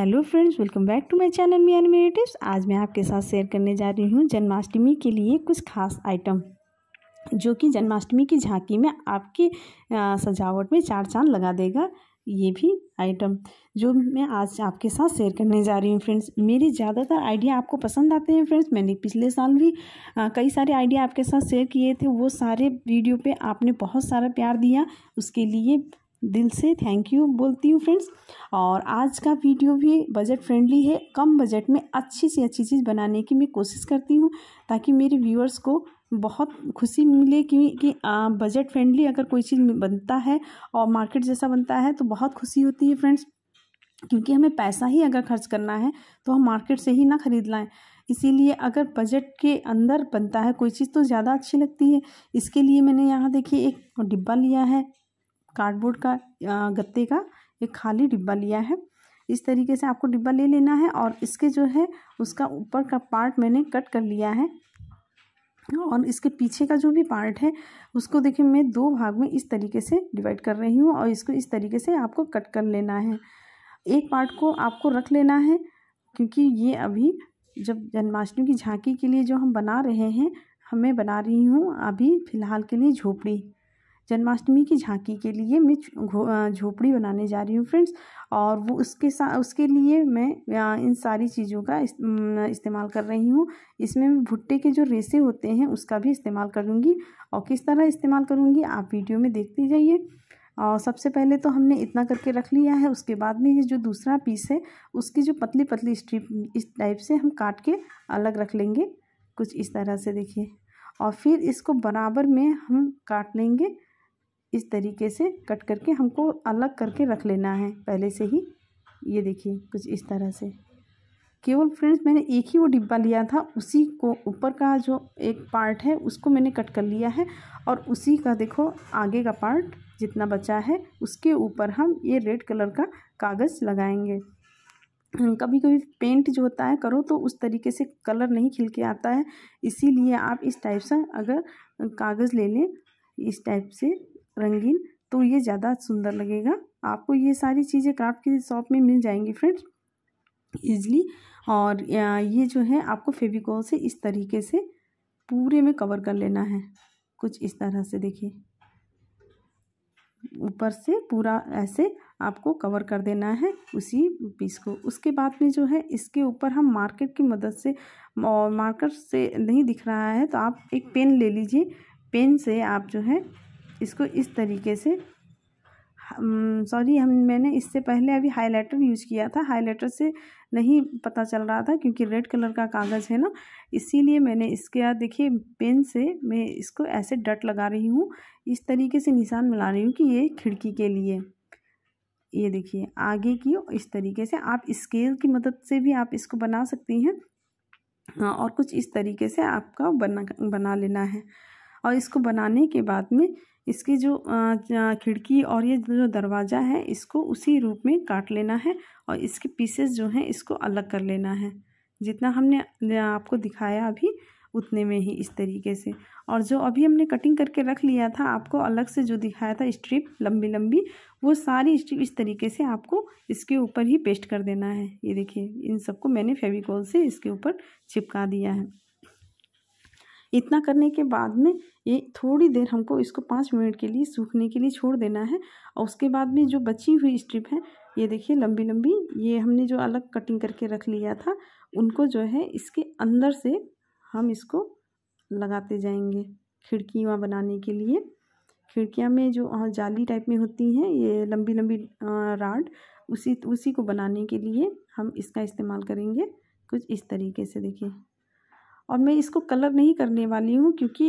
hello friends welcome back to my channel me animatives आज मैं आपके साथ शेयर करने जा रही हूँ जन्माष्टमी के लिए कुछ खास आइटम जो कि जन्माष्टमी की झांकी में आपकी सजावट में चार चांद लगा देगा ये भी आइटम जो मैं आज आपके साथ शेयर करने जा रही हूँ फ्रेंड्स मेरे ज़्यादातर आइडिया आपको पसंद आते हैं फ्रेंड्स मैंने पिछले साल भी आ, कई सारे आइडिया आपके साथ शेयर किए थे वो सारे वीडियो पे आपने बहुत सारा प्यार दिया उसके लिए दिल से थैंक यू बोलती हूँ फ्रेंड्स और आज का वीडियो भी बजट फ्रेंडली है कम बजट में अच्छी से अच्छी चीज़ बनाने की मैं कोशिश करती हूँ ताकि मेरे व्यूअर्स को बहुत खुशी मिले कि कि बजट फ्रेंडली अगर कोई चीज़ बनता है और मार्केट जैसा बनता है तो बहुत खुशी होती है फ्रेंड्स क्योंकि हमें पैसा ही अगर खर्च करना है तो हम मार्केट से ही ना ख़रीद लाएँ इसीलिए अगर बजट के अंदर बनता है कोई चीज़ तो ज़्यादा अच्छी लगती है इसके लिए मैंने यहाँ देखिए एक डिब्बा लिया है कार्डबोर्ड का गत्ते का एक खाली डिब्बा लिया है इस तरीके से आपको डिब्बा ले लेना है और इसके जो है उसका ऊपर का पार्ट मैंने कट कर लिया है और इसके पीछे का जो भी पार्ट है उसको देखिए मैं दो भाग में इस तरीके से डिवाइड कर रही हूँ और इसको इस तरीके से आपको कट कर लेना है एक पार्ट को आपको रख लेना है क्योंकि ये अभी जब जन्माष्टमी की झांकी के लिए जो हम बना रहे हैं हमें बना रही हूँ अभी फ़िलहाल के लिए झोपड़ी जन्माष्टमी की झांकी के लिए मैं झोपड़ी बनाने जा रही हूँ फ्रेंड्स और वो उसके साथ उसके लिए मैं इन सारी चीज़ों का इस्तेमाल कर रही हूँ इसमें मैं भुट्टे के जो रेसे होते हैं उसका भी इस्तेमाल करूँगी और किस तरह इस्तेमाल करूँगी आप वीडियो में देखते जाइए और सबसे पहले तो हमने इतना करके रख लिया है उसके बाद में ये जो दूसरा पीस है उसकी जो पतली पतली स्ट्रिप इस टाइप से हम काट के अलग रख लेंगे कुछ इस तरह से देखिए और फिर इसको बराबर में हम काट लेंगे इस तरीके से कट करके हमको अलग करके रख लेना है पहले से ही ये देखिए कुछ इस तरह से केवल फ्रेंड्स मैंने एक ही वो डिब्बा लिया था उसी को ऊपर का जो एक पार्ट है उसको मैंने कट कर लिया है और उसी का देखो आगे का पार्ट जितना बचा है उसके ऊपर हम ये रेड कलर का कागज़ लगाएंगे कभी कभी पेंट जो होता है करो तो उस तरीके से कलर नहीं खिल के आता है इसीलिए आप इस टाइप से अगर कागज़ ले लें इस टाइप से रंगीन तो ये ज़्यादा सुंदर लगेगा आपको ये सारी चीज़ें क्राफ्ट की शॉप में मिल जाएंगी फ्रेंड्स ईजली और ये जो है आपको फेविकॉल से इस तरीके से पूरे में कवर कर लेना है कुछ इस तरह से देखिए ऊपर से पूरा ऐसे आपको कवर कर देना है उसी पीस को उसके बाद में जो है इसके ऊपर हम मार्कर की मदद से मार्कर से नहीं दिख रहा है तो आप एक पेन ले लीजिए पेन से आप जो है इसको इस तरीके से सॉरी हम मैंने इससे पहले अभी हाइलाइटर यूज किया था हाइलाइटर से नहीं पता चल रहा था क्योंकि रेड कलर का कागज़ है ना इसीलिए मैंने इसके बाद देखिए पेन से मैं इसको ऐसे डट लगा रही हूँ इस तरीके से निशान मिला रही हूँ कि ये खिड़की के लिए ये देखिए आगे की इस तरीके से आप स्केल की मदद से भी आप इसको बना सकती हैं हाँ, और कुछ इस तरीके से आपका बना बना लेना है और इसको बनाने के बाद में इसकी जो खिड़की और ये जो दरवाज़ा है इसको उसी रूप में काट लेना है और इसके पीसेस जो हैं इसको अलग कर लेना है जितना हमने आपको दिखाया अभी उतने में ही इस तरीके से और जो अभी हमने कटिंग करके रख लिया था आपको अलग से जो दिखाया था स्ट्रिप लंबी लंबी वो सारी स्ट्रिप इस तरीके से आपको इसके ऊपर ही पेस्ट कर देना है ये देखिए इन सबको मैंने फेविकॉल से इसके ऊपर चिपका दिया है इतना करने के बाद में ये थोड़ी देर हमको इसको पाँच मिनट के लिए सूखने के लिए छोड़ देना है और उसके बाद में जो बची हुई स्ट्रिप है ये देखिए लंबी लंबी ये हमने जो अलग कटिंग करके रख लिया था उनको जो है इसके अंदर से हम इसको लगाते जाएंगे खिड़कियाँ बनाने के लिए खिड़कियाँ में जो जाली टाइप में होती हैं ये लंबी लंबी राड उसी उसी को बनाने के लिए हम इसका इस्तेमाल करेंगे कुछ इस तरीके से देखिए और मैं इसको कलर नहीं करने वाली हूँ क्योंकि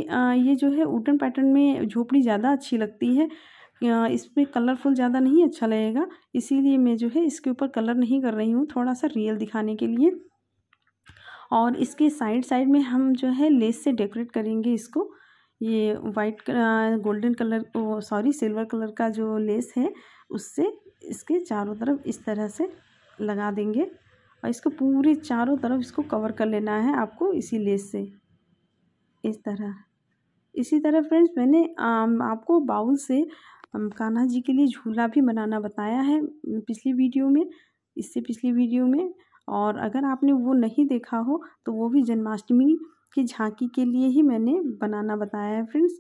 ये जो है ऊटन पैटर्न में झोपड़ी ज़्यादा अच्छी लगती है इसमें कलरफुल ज़्यादा नहीं अच्छा लगेगा इसीलिए मैं जो है इसके ऊपर कलर नहीं कर रही हूँ थोड़ा सा रियल दिखाने के लिए और इसके साइड साइड में हम जो है लेस से डेकोरेट करेंगे इसको ये white golden colour sorry silver colour का जो लेस है उससे इसके चारों तरफ इस तरह से लगा देंगे और इसको पूरे चारों तरफ इसको कवर कर लेना है आपको इसी लेस से इस तरह इसी तरह फ्रेंड्स मैंने आपको बाउल से कान्हा जी के लिए झूला भी बनाना बताया है पिछली वीडियो में इससे पिछली वीडियो में और अगर आपने वो नहीं देखा हो तो वो भी जन्माष्टमी की झांकी के लिए ही मैंने बनाना बताया है फ्रेंड्स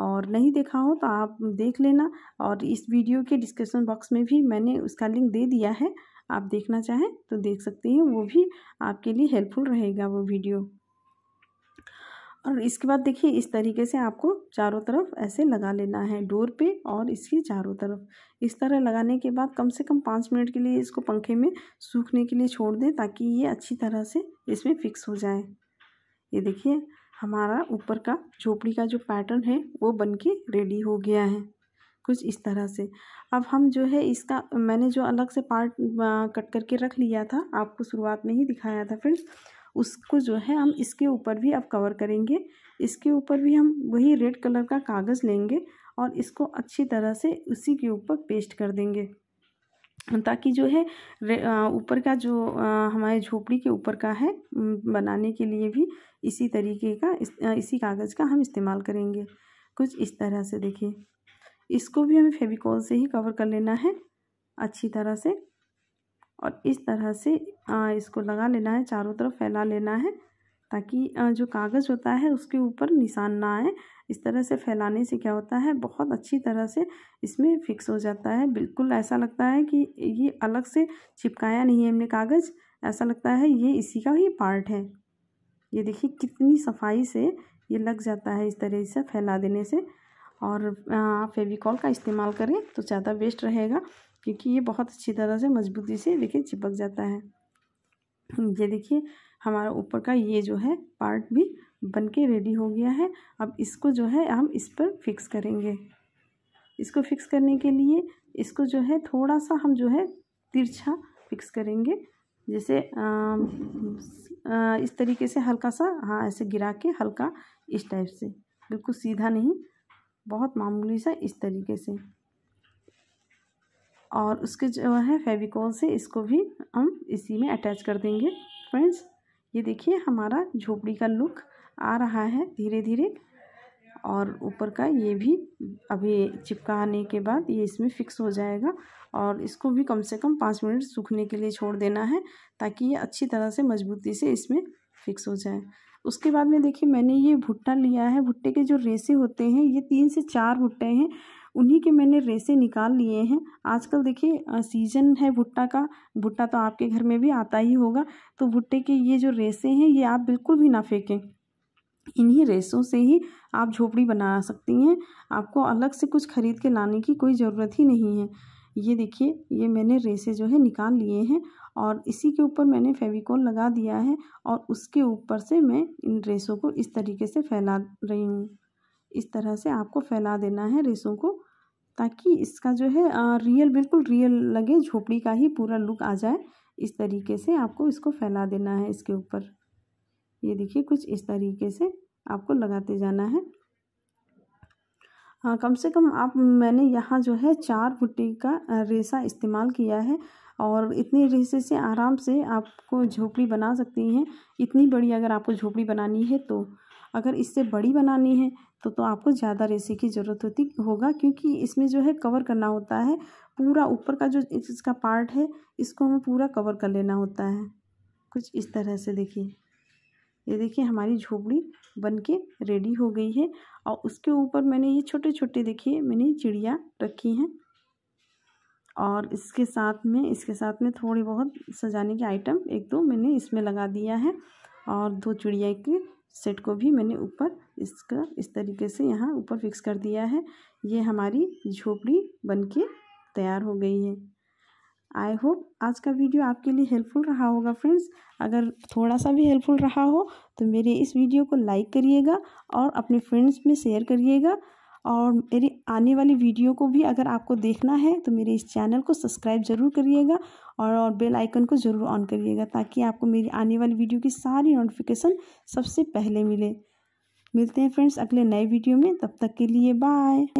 और नहीं देखा हो तो आप देख लेना और इस वीडियो के डिस्क्रिप्शन बॉक्स में भी मैंने उसका लिंक दे दिया है आप देखना चाहें तो देख सकते हैं वो भी आपके लिए हेल्पफुल रहेगा वो वीडियो और इसके बाद देखिए इस तरीके से आपको चारों तरफ ऐसे लगा लेना है डोर पे और इसके चारों तरफ इस तरह लगाने के बाद कम से कम पाँच मिनट के लिए इसको पंखे में सूखने के लिए छोड़ दें ताकि ये अच्छी तरह से इसमें फिक्स हो जाए ये देखिए हमारा ऊपर का झोपड़ी का जो पैटर्न है वो बन के रेडी हो गया है कुछ इस तरह से अब हम जो है इसका मैंने जो अलग से पार्ट कट करके रख लिया था आपको शुरुआत में ही दिखाया था फ्रेंड्स उसको जो है हम इसके ऊपर भी अब कवर करेंगे इसके ऊपर भी हम वही रेड कलर का कागज़ लेंगे और इसको अच्छी तरह से उसी के ऊपर पेस्ट कर देंगे ताकि जो है ऊपर का जो हमारे झोपड़ी के ऊपर का है बनाने के लिए भी इसी तरीके का इस, इसी कागज़ का हम इस्तेमाल करेंगे कुछ इस तरह से देखिए इसको भी हमें फेविकॉल से ही कवर कर लेना है अच्छी तरह से और इस तरह से इसको लगा लेना है चारों तरफ फैला लेना है ताकि जो कागज़ होता है उसके ऊपर निशान ना आए इस तरह से फैलाने से क्या होता है बहुत अच्छी तरह से इसमें फिक्स हो जाता है बिल्कुल ऐसा लगता है कि ये अलग से चिपकाया नहीं है हमने कागज़ ऐसा लगता है ये इसी का ही पार्ट है ये देखिए कितनी सफाई से ये लग जाता है इस तरह से फैला देने से और आप फेविकॉल का इस्तेमाल करें तो ज़्यादा बेस्ट रहेगा क्योंकि ये बहुत अच्छी तरह से मजबूती से देखिए चिपक जाता है ये देखिए हमारा ऊपर का ये जो है पार्ट भी बन के रेडी हो गया है अब इसको जो है हम इस पर फिक्स करेंगे इसको फिक्स करने के लिए इसको जो है थोड़ा सा हम जो है तिरछा फिक्स करेंगे जैसे आ, आ, इस तरीके से हल्का सा हाँ ऐसे गिरा के हल्का इस टाइप से बिल्कुल सीधा नहीं बहुत मामूली सा इस तरीके से और उसके जो है फेविकॉल से इसको भी हम इसी में अटैच कर देंगे फ्रेंड्स ये देखिए हमारा झोपड़ी का लुक आ रहा है धीरे धीरे और ऊपर का ये भी अभी चिपकाने के बाद ये इसमें फिक्स हो जाएगा और इसको भी कम से कम पाँच मिनट सूखने के लिए छोड़ देना है ताकि ये अच्छी तरह से मजबूती से इसमें फिक्स हो जाए उसके बाद में देखिए मैंने ये भुट्टा लिया है भुट्टे के जो रेसे होते हैं ये तीन से चार भुट्टे हैं उन्हीं के मैंने रेसे निकाल लिए हैं आजकल देखिए सीजन है भुट्टा का भुट्टा तो आपके घर में भी आता ही होगा तो भुट्टे के ये जो रेसे हैं ये आप बिल्कुल भी ना फेंकें इन्हीं रेसों से ही आप झोपड़ी बना सकती हैं आपको अलग से कुछ ख़रीद के लाने की कोई ज़रूरत ही नहीं है ये देखिए ये मैंने रेसे जो है निकाल लिए हैं और इसी के ऊपर मैंने फेविकॉल लगा दिया है और उसके ऊपर से मैं इन रेसों को इस तरीके से फैला रही हूँ इस तरह से आपको फैला देना है रेसों को ताकि इसका जो है आ, रियल बिल्कुल रियल लगे झोपड़ी का ही पूरा लुक आ जाए इस तरीके से आपको इसको फैला देना है इसके ऊपर ये देखिए कुछ इस तरीके से आपको लगाते जाना है हाँ कम से कम आप मैंने यहाँ जो है चार बुट्टी का रेसा इस्तेमाल किया है और इतने रेसे से आराम से आपको झोपड़ी बना सकती हैं इतनी बड़ी अगर आपको झोपड़ी बनानी है तो अगर इससे बड़ी बनानी है तो तो आपको ज़्यादा रेसे की ज़रूरत होती होगा क्योंकि इसमें जो है कवर करना होता है पूरा ऊपर का जो इसका पार्ट है इसको हमें पूरा कवर कर लेना होता है कुछ इस तरह से देखिए ये देखिए हमारी झोपड़ी बन के रेडी हो गई है और उसके ऊपर मैंने ये छोटे छोटे देखिए मैंने चिड़िया रखी हैं और इसके साथ में इसके साथ में थोड़ी बहुत सजाने के आइटम एक दो मैंने इसमें लगा दिया है और दो चिड़िया के सेट को भी मैंने ऊपर इसका इस तरीके से यहाँ ऊपर फिक्स कर दिया है ये हमारी झोपड़ी बनके तैयार हो गई है आई होप आज का वीडियो आपके लिए हेल्पफुल रहा होगा फ्रेंड्स अगर थोड़ा सा भी हेल्पफुल रहा हो तो मेरे इस वीडियो को लाइक करिएगा और अपने फ्रेंड्स में शेयर करिएगा और मेरी आने वाली वीडियो को भी अगर आपको देखना है तो मेरे इस चैनल को सब्सक्राइब ज़रूर करिएगा और, और बेल आइकन को ज़रूर ऑन करिएगा ताकि आपको मेरी आने वाली वीडियो की सारी नोटिफिकेशन सबसे पहले मिले मिलते हैं फ्रेंड्स अगले नए वीडियो में तब तक के लिए बाय